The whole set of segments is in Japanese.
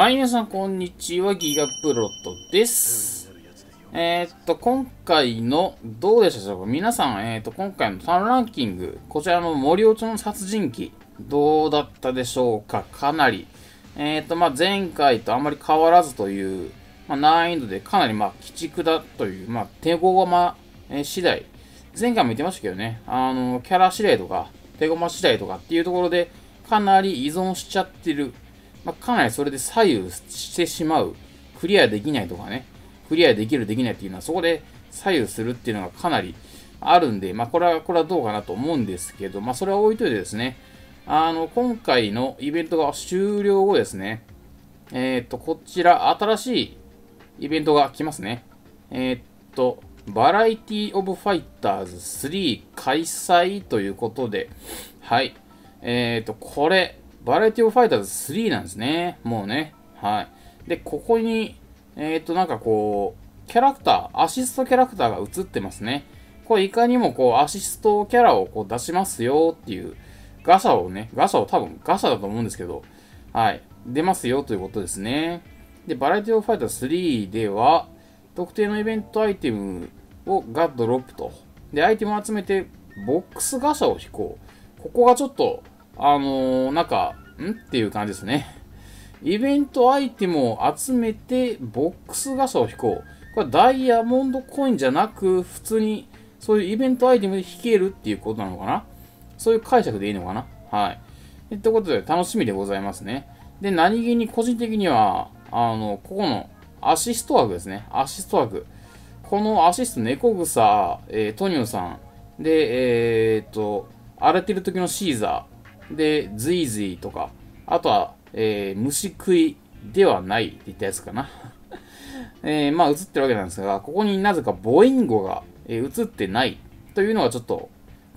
はい、皆さん、こんにちは。ギガプロットです。えー、っと、今回の、どうでしたでしょうか皆さん、えー、っと、今回の3ンランキング、こちらの森落ちの殺人鬼、どうだったでしょうかかなり。えー、っと、まあ、前回とあまり変わらずという、まあ、難易度でかなり、まあ、鬼畜だという、まあ、手駒、え次第。前回も言ってましたけどね、あの、キャラ次第とか、手駒次第とかっていうところで、かなり依存しちゃってるまあ、かなりそれで左右してしまう。クリアできないとかね、クリアできるできないっていうのはそこで左右するっていうのがかなりあるんで、まあこれは、これはどうかなと思うんですけど、まあそれは置いといてですね、あの、今回のイベントが終了後ですね、えー、っと、こちら、新しいイベントが来ますね。えー、っと、バラエティオブファイターズ3開催ということで、はい。えー、っと、これ、バラエティオファイターズ3なんですね。もうね。はい。で、ここに、えー、っと、なんかこう、キャラクター、アシストキャラクターが映ってますね。これいかにもこう、アシストキャラをこう出しますよっていう、ガシャをね、ガシャを多分ガシャだと思うんですけど、はい。出ますよということですね。で、バラエティオファイター3では、特定のイベントアイテムをがドロップと。で、アイテムを集めて、ボックスガシャを引こう。ここがちょっとあのー、なんか、んっていう感じですね。イベントアイテムを集めて、ボックスガを引こう。これダイヤモンドコインじゃなく、普通に、そういうイベントアイテムで引けるっていうことなのかなそういう解釈でいいのかなはい。ってことで、楽しみでございますね。で、何気に個人的には、あの、ここのアシスト枠ですね。アシスト枠。このアシスト、猫草、えー、トニオさん、で、えー、っと、荒れてる時のシーザー。で、ズイズイとか、あとは、えー、虫食いではないって言ったやつかな。えー、まあ映ってるわけなんですが、ここになぜかボインゴが、えー、映ってないというのがちょっと、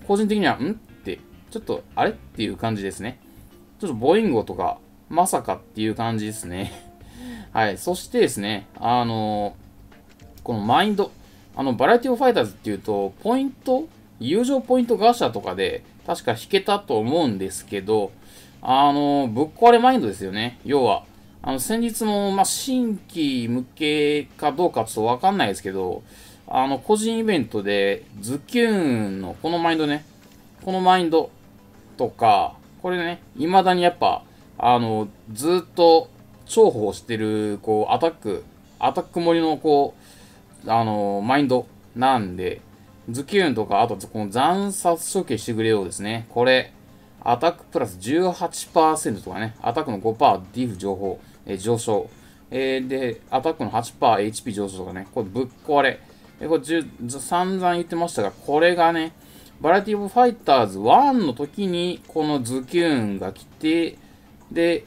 個人的には、んって、ちょっと、あれっていう感じですね。ちょっとボインゴとか、まさかっていう感じですね。はい。そしてですね、あのー、このマインド、あの、バラエティオファイターズっていうと、ポイント、友情ポイントガシャとかで、確か弾けたと思うんですけど、あの、ぶっ壊れマインドですよね。要は。あの、先日も、まあ、新規向けかどうかちょっとわかんないですけど、あの、個人イベントで、ズキューンのこのマインドね、このマインドとか、これね、未だにやっぱ、あの、ずっと重宝してる、こう、アタック、アタック盛りの、こう、あの、マインドなんで、ズキューンとか、あとこの残殺処刑してくれようですね。これ、アタックプラス18%とかね、アタックの5%ディフ情報、えー、上昇。えー、で、アタックの 8%HP 上昇とかね、これぶっ壊れ。えー、これ散々言ってましたが、これがね、バラエティブファイターズ1の時に、このズキューンが来て、で、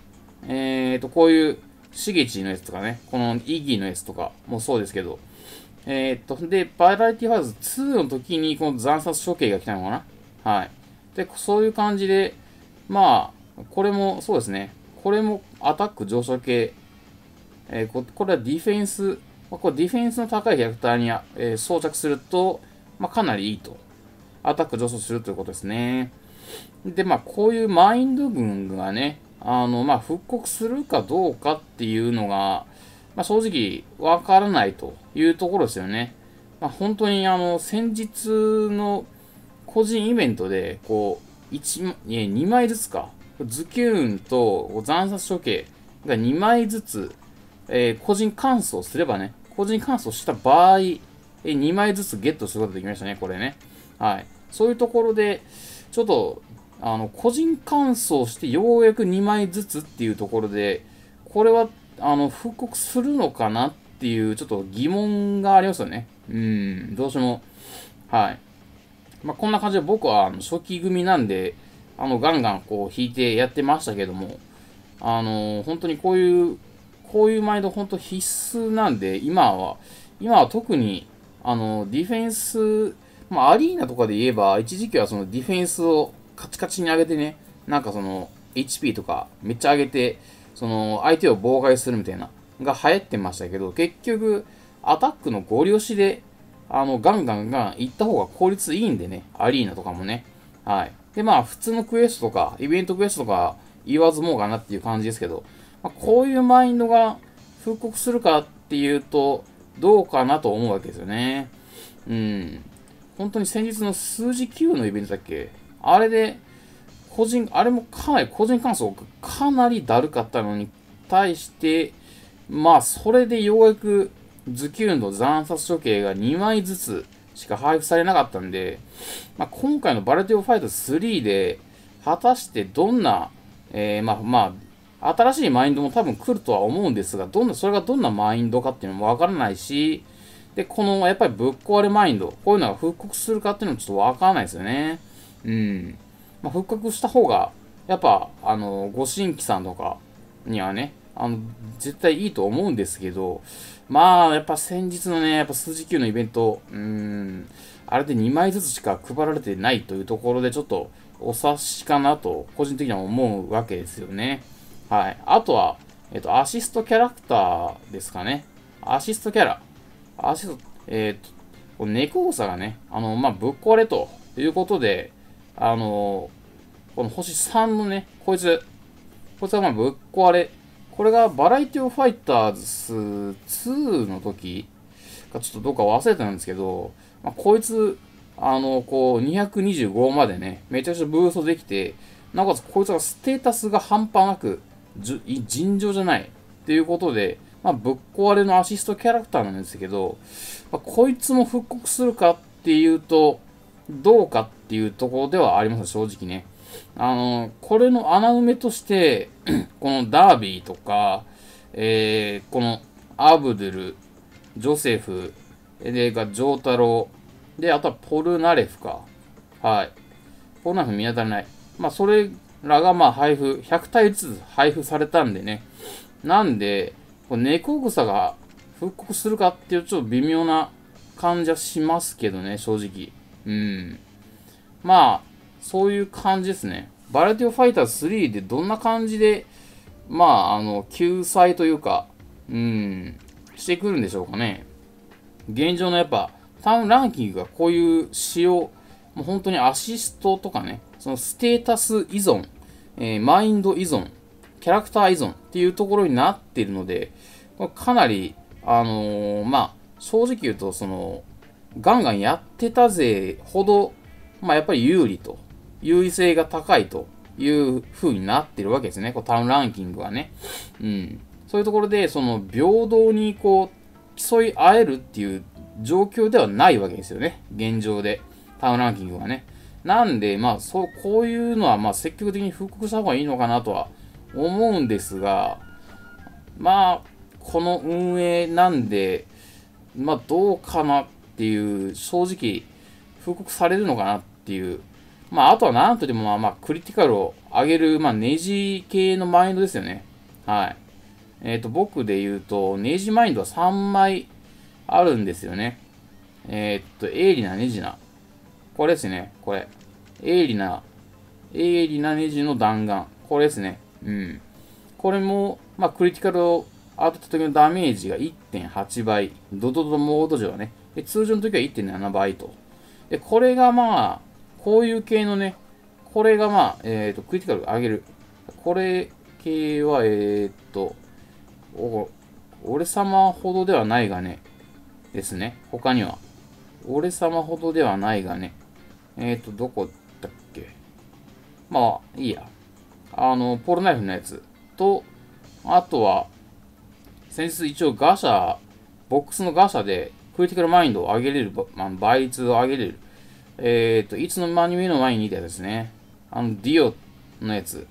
えっ、ー、と、こういう、しげちのやつとかね、このイギーのやつとかもそうですけど、えー、っと、で、バラリティファーズ2の時にこの残殺処刑が来たのかなはい。で、そういう感じで、まあ、これも、そうですね。これもアタック上昇系。えー、ここれはディフェンス、まこれディフェンスの高いキャラクターに、えー、装着すると、まあ、かなりいいと。アタック上昇するということですね。で、まあ、こういうマインド群がね、あの、まあ、復刻するかどうかっていうのが、まあ、正直わからないというところですよね。まあ、本当にあの、先日の個人イベントで、こう、1、2枚ずつか、ズキューンと残殺処刑が2枚ずつ、えー、個人乾燥すればね、個人乾燥した場合、えー、2枚ずつゲットすることができましたね、これね。はい。そういうところで、ちょっと、あの、個人乾燥してようやく2枚ずつっていうところで、これはあの、復刻するのかなっていう、ちょっと疑問がありますよね。うん、どうしても。はい。まあ、こんな感じで僕はあの初期組なんで、あの、ガンガンこう弾いてやってましたけども、あの、本当にこういう、こういうマインド本当必須なんで、今は、今は特に、あの、ディフェンス、まあ、アリーナとかで言えば、一時期はそのディフェンスをカチカチに上げてね、なんかその、HP とかめっちゃ上げて、その相手を妨害するみたいな、が流行ってましたけど、結局、アタックのゴリ押しで、あの、ガンガンガン行った方が効率いいんでね、アリーナとかもね。はい。で、まあ、普通のクエストとか、イベントクエストとか、言わずもうかなっていう感じですけど、まあ、こういうマインドが復刻するかっていうと、どうかなと思うわけですよね。うん。本当に先日の数字9のイベントだっけあれで、個人、あれもかなり個人感想がかなりだるかったのに対して、まあ、それでようやくズキュンの残殺処刑が2枚ずつしか配布されなかったんで、まあ、今回のバルテオファイト3で、果たしてどんな、えー、まあまあ、新しいマインドも多分来るとは思うんですが、どんな、それがどんなマインドかっていうのもわからないし、で、この、やっぱりぶっ壊れマインド、こういうのが復刻するかっていうのもちょっとわからないですよね。うん。まあ、復活した方が、やっぱ、あの、ご新規さんとかにはね、あの、絶対いいと思うんですけど、まあ、やっぱ先日のね、やっぱ数字級のイベント、うーん、あれで2枚ずつしか配られてないというところで、ちょっとお察しかなと、個人的には思うわけですよね。はい。あとは、えっと、アシストキャラクターですかね。アシストキャラ。アシスト、えっ、と、猫草がね、あの、まあ、ぶっ壊れということで、あのー、この星3のね、こいつ、こいつはまあぶっ壊れ。これがバラエティオファイターズ2の時かちょっとどうか忘れたんですけど、まあ、こいつ、あのー、こう、225までね、めちゃくちゃブーストできて、なおかつこいつがステータスが半端なく、尋常じゃない。っていうことで、まあ、ぶっ壊れのアシストキャラクターなんですけど、まあ、こいつも復刻するかっていうと、どうかっていうところではあります、正直ね。あの、これの穴埋めとして、このダービーとか、えー、このアブドゥル、ジョセフ、で、が、ジョータロー、で、あとはポルナレフか。はい。ポルナレフ見当たらない。まあ、それらが、まあ、配布、100体ずつ配布されたんでね。なんで、こ猫草が復刻するかっていうちょっと微妙な感じはしますけどね、正直。うん。まあ、そういう感じですね。バラティオファイターズ3でどんな感じで、まあ、あの、救済というか、うん、してくるんでしょうかね。現状のやっぱ、タウンランキングがこういう仕様、もう本当にアシストとかね、そのステータス依存、えー、マインド依存、キャラクター依存っていうところになってるので、かなり、あのー、まあ、正直言うと、その、ガンガンやってたぜほどまあ、やっぱり有利と、優位性が高いという風になってるわけですね。こうタウンランキングはね。うん。そういうところで、その平等にこう、競い合えるっていう状況ではないわけですよね。現状で。タウンランキングはね。なんで、まあ、そう、こういうのは、まあ、積極的に復刻した方がいいのかなとは思うんですが、まあ、この運営なんで、まあ、どうかなっていう、正直、報告されるのかなっていう。まあ、あとはなんとでも、まあ、まあ、クリティカルを上げる、まあ、ネジ系のマインドですよね。はい。えっ、ー、と、僕で言うと、ネジマインドは3枚あるんですよね。えっ、ー、と、鋭利なネジな。これですね。これ。鋭利な、鋭利なネジの弾丸。これですね。うん。これも、まあ、クリティカルを当てた時のダメージが1.8倍。ドドドモード上はね。通常の時は1.7倍と。で、これがまあ、こういう系のね、これがまあ、えっ、ー、と、クリティカル上げる。これ系は、えっ、ー、と、お、俺様ほどではないがね、ですね。他には。俺様ほどではないがね。えっ、ー、と、どこだっけまあ、いいや。あの、ポールナイフのやつと、あとは、先日一応ガシャ、ボックスのガシャでクリティカルマインドを上げれる、まあ、倍率を上げれる。えっ、ー、と、いつの間に目の前にいたですね。あの、ディオのやつ。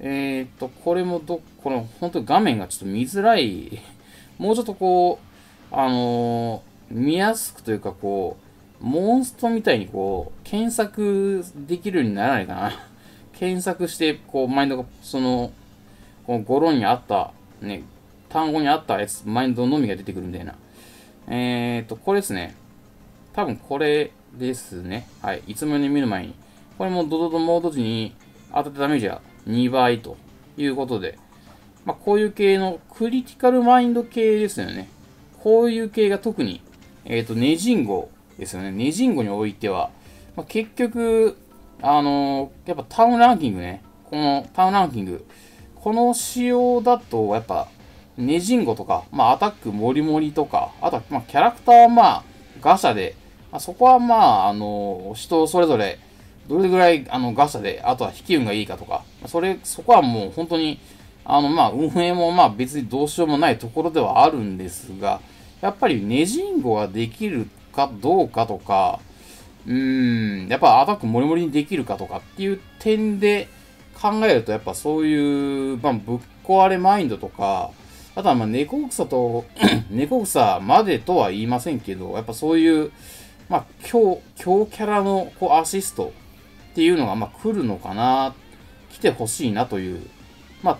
えっ、ー、と、これもど、この、本当画面がちょっと見づらい。もうちょっとこう、あのー、見やすくというか、こう、モンストみたいにこう、検索できるようにならないかな。検索して、こう、マインドが、その、この語呂にあった、ね、単語にあったやつ、マインドのみが出てくるみたいな。えっ、と、これですね。多分これですね。はい。いつもより見る前に。これもドドドモード時に当たったダメージは2倍ということで。まあ、こういう系のクリティカルマインド系ですよね。こういう系が特に、えっ、と、ネジンゴですよね。ネジンゴにおいては、まあ、結局、あのー、やっぱタウンランキングね。このタウンランキング。この仕様だと、やっぱ、ネジンゴとか、まあ、アタックモリモリとか、あとは、まあ、キャラクターはまあ、ガシャで、まあ、そこはまあ、あの、人それぞれ、どれぐらい、あの、ガシャで、あとは引き運がいいかとか、それ、そこはもう本当に、あの、まあ、運営もまあ別にどうしようもないところではあるんですが、やっぱりネジンゴができるかどうかとか、うーん、やっぱアタックモリモリにできるかとかっていう点で考えると、やっぱそういう、まあ、ぶっ壊れマインドとか、あとはまあ猫草と 猫草までとは言いませんけど、やっぱそういう、まあ、強、強キャラのこうアシストっていうのがまあ来るのかな、来てほしいなという、まあ、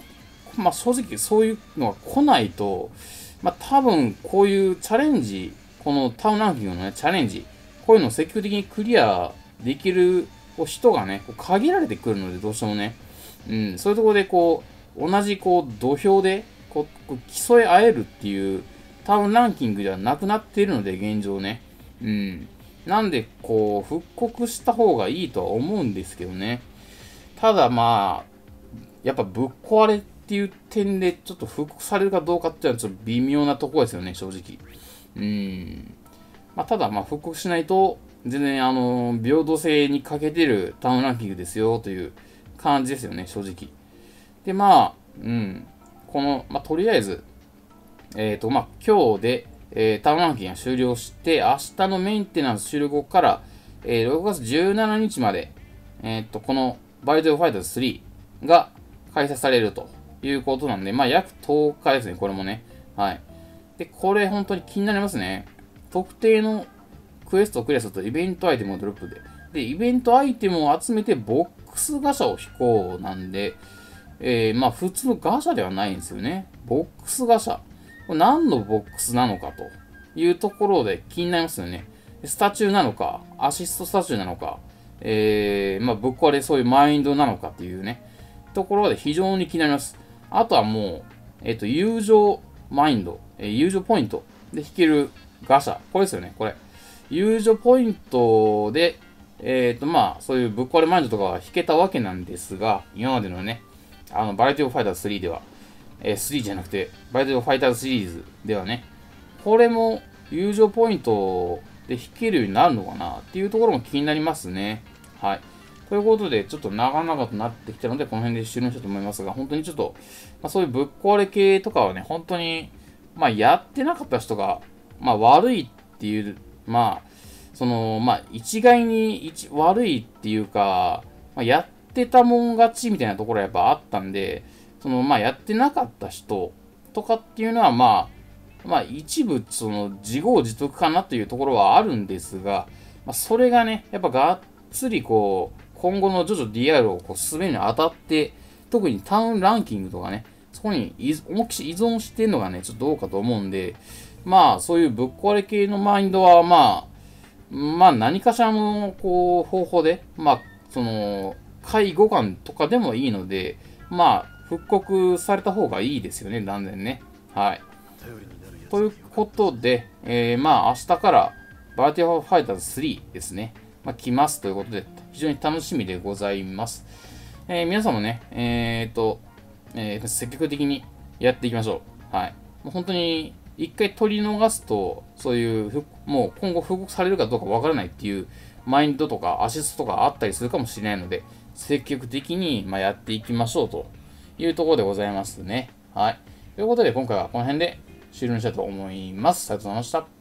まあ、正直そういうのが来ないと、まあ、多分こういうチャレンジ、このタウンランキングのね、チャレンジ、こういうのを積極的にクリアできる人がね、限られてくるので、どうしてもね、うん、そういうところでこう、同じこう土俵でこう競い合えるっていうタウンランキングではなくなっているので、現状ね。うん。なんで、こう、復刻した方がいいとは思うんですけどね。ただまあ、やっぱぶっ壊れっていう点で、ちょっと復刻されるかどうかっていうのはちょっと微妙なとこですよね、正直。うん。まあ、ただまあ、復刻しないと、全然あの、平等性に欠けてるタウンランキングですよ、という感じですよね、正直。で、まあ、うん。この、まあ、とりあえず、えっ、ー、と、まあ、今日で、えー、ターンランキングが終了して、明日のメンテナンス終了後から、えー、6月17日まで、えっ、ー、と、このバイトファイターズ3が開催されるということなんで、まあ、約10日ですね、これもね。はい。で、これ本当に気になりますね。特定のクエストをクリアするとイベントアイテムをドロップで。で、イベントアイテムを集めてボックスガシャを引こうなんで、えー、まあ普通のガシャではないんですよね。ボックスガシャ。これ何のボックスなのかというところで気になりますよね。スタチューなのか、アシストスタチューなのか、えー、まあぶっ壊れそういうマインドなのかっていうね、ところで非常に気になります。あとはもう、えっ、ー、と、友情マインド、えー、友情ポイントで引けるガシャ。これですよね、これ。友情ポイントで、えっ、ー、と、まあ、そういうぶっ壊れマインドとかは引けたわけなんですが、今までのね、あの、バラエティオファイターズ3では、えー、3じゃなくて、バラエティオファイターズシリーズではね、これも友情ポイントで引けるようになるのかなっていうところも気になりますね。はい。ということで、ちょっと長々となってきたので、この辺で終了したと思いますが、本当にちょっと、まあ、そういうぶっ壊れ系とかはね、本当に、まあ、やってなかった人が、まあ、悪いっていう、まあ、その、まあ、一概に悪いっていうか、まあ、やっってたもん勝ちみたいなところはやっぱあったんで、そのまあやってなかった人とかっていうのはまあ、まあ一部その自業自得かなというところはあるんですが、まあ、それがね、やっぱがっつりこう、今後の徐々 DR をこう進めるにあたって、特にタウンランキングとかね、そこに思いっきり依存してるのがね、ちょっとどうかと思うんで、まあそういうぶっ壊れ系のマインドはまあ、まあ何かしらのこう方法で、まあその介護官とかでもいいので、まあ、復刻された方がいいですよね、断然ね。はい。ということで、えー、まあ、明日からバーティファイターズ3ですね、まあ、来ますということで、非常に楽しみでございます。えー、皆さんもね、えっ、ー、と、えー、積極的にやっていきましょう。はい。もう本当に、一回取り逃すと、そういう、もう今後復刻されるかどうかわからないっていうマインドとかアシストとかあったりするかもしれないので、積極的に、まやっていきましょうというところでございますね。はい。ということで、今回はこの辺で終了にしたいと思います。ありがとうございました。